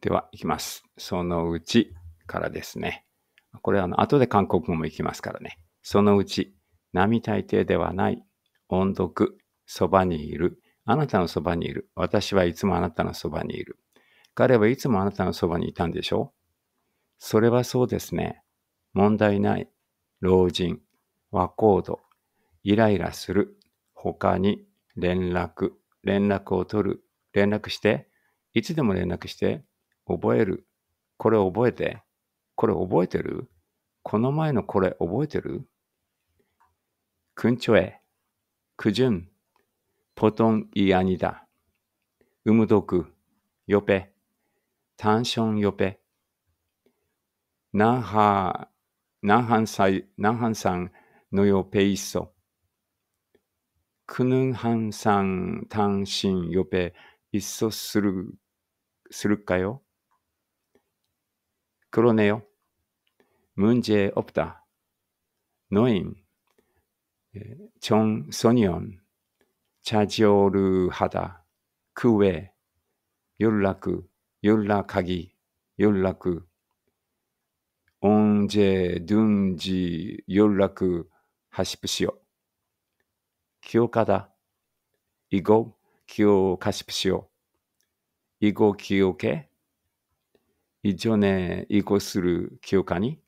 では、いきます。そのうちからですね。これはあの後で韓国語もいきますからね。そのうち、並大抵ではない、音読、そばにいる、あなたのそばにいる、私はいつもあなたのそばにいる。彼はいつもあなたのそばにいたんでしょそれはそうですね。問題ない、老人、和光度、イライラする、他に連絡、連絡を取る、連絡して、いつでも連絡して、覚える。これ覚えて。これ覚えてるこの前のこれ覚えてるくんちょえ。くじゅん。ぽとんいあにだ。うむどく。よぺ。たんしょんよぺ。なは、なはんさい、なはんさんのよぺいっそ。くぬんはんさんたんしんよぺいっそする、するかよ。 그러네요. 문제 없다. 노인, 예, 정소년, 자지오르하다. 그 외, 연락, 연락하기, 연락, 언제든지 연락하십시오. 기억하다. 이거 기억하십시오. 이거 기억해. 非常に移行する教科に